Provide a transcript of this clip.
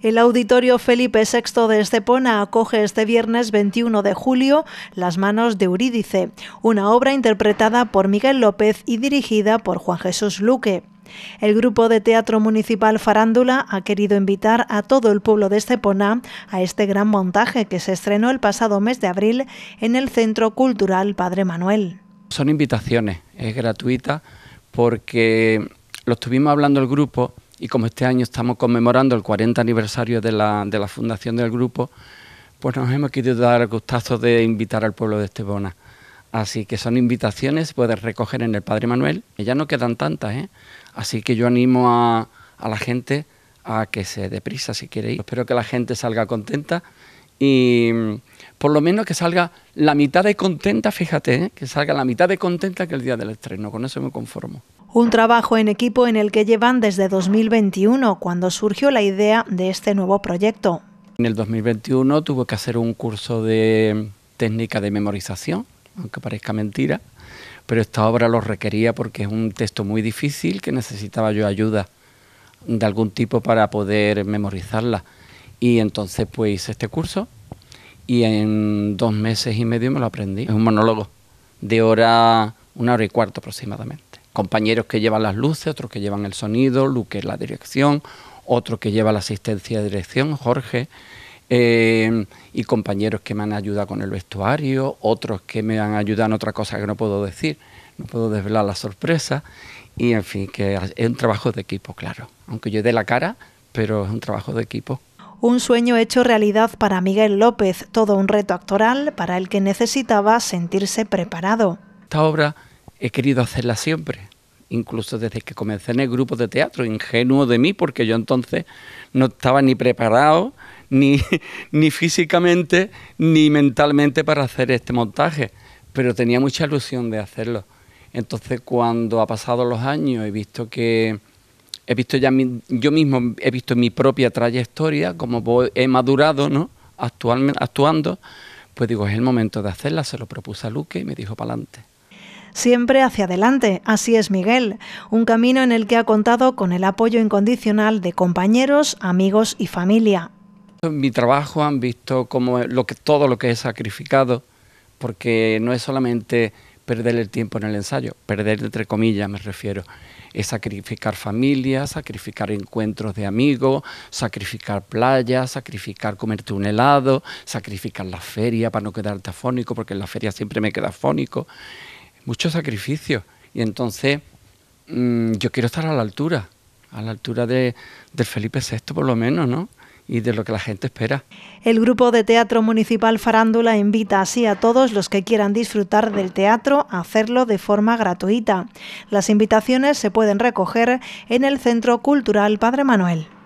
El Auditorio Felipe VI de Estepona acoge este viernes 21 de julio Las manos de Eurídice, una obra interpretada por Miguel López y dirigida por Juan Jesús Luque. El grupo de teatro municipal Farándula ha querido invitar a todo el pueblo de Estepona a este gran montaje que se estrenó el pasado mes de abril en el Centro Cultural Padre Manuel. Son invitaciones, es gratuita porque lo estuvimos hablando el grupo y como este año estamos conmemorando el 40 aniversario de la, de la fundación del grupo, pues nos hemos querido dar el gustazo de invitar al pueblo de Estebona. Así que son invitaciones, puedes recoger en el Padre Manuel, ya no quedan tantas, ¿eh? Así que yo animo a, a la gente a que se prisa si quiere ir. Espero que la gente salga contenta y por lo menos que salga la mitad de contenta, fíjate, ¿eh? que salga la mitad de contenta que el día del estreno, con eso me conformo. Un trabajo en equipo en el que llevan desde 2021, cuando surgió la idea de este nuevo proyecto. En el 2021 tuve que hacer un curso de técnica de memorización, aunque parezca mentira, pero esta obra lo requería porque es un texto muy difícil que necesitaba yo ayuda de algún tipo para poder memorizarla. Y entonces pues hice este curso y en dos meses y medio me lo aprendí. Es un monólogo de hora, una hora y cuarto aproximadamente compañeros que llevan las luces, otros que llevan el sonido, Luque la dirección, otro que lleva la asistencia de dirección, Jorge, eh, y compañeros que me han ayudado con el vestuario, otros que me han ayudado en otra cosa que no puedo decir, no puedo desvelar la sorpresa, y en fin, que es un trabajo de equipo, claro, aunque yo dé la cara, pero es un trabajo de equipo. Un sueño hecho realidad para Miguel López, todo un reto actoral para el que necesitaba sentirse preparado. Esta obra he querido hacerla siempre, incluso desde que comencé en el grupo de teatro, ingenuo de mí, porque yo entonces no estaba ni preparado, ni, ni físicamente, ni mentalmente para hacer este montaje, pero tenía mucha ilusión de hacerlo. Entonces cuando ha pasado los años he visto que he visto ya yo mismo he visto mi propia trayectoria como he madurado, ¿no? Actualmente actuando, pues digo, es el momento de hacerla, se lo propuse a Luque y me dijo para adelante. Siempre hacia adelante, así es Miguel, un camino en el que ha contado con el apoyo incondicional de compañeros, amigos y familia. En mi trabajo han visto como lo que, todo lo que he sacrificado, porque no es solamente perder el tiempo en el ensayo, perder entre comillas me refiero, es sacrificar familia, sacrificar encuentros de amigos, sacrificar playas, sacrificar comerte un helado, sacrificar la feria para no quedarte afónico, porque en la feria siempre me queda afónico mucho sacrificio. Y entonces mm, yo quiero estar a la altura, a la altura de, Felipe VI por lo menos, ¿no? y de lo que la gente espera. El grupo de teatro municipal Farándula invita así a todos los que quieran disfrutar del teatro a hacerlo de forma gratuita. Las invitaciones se pueden recoger en el Centro Cultural Padre Manuel.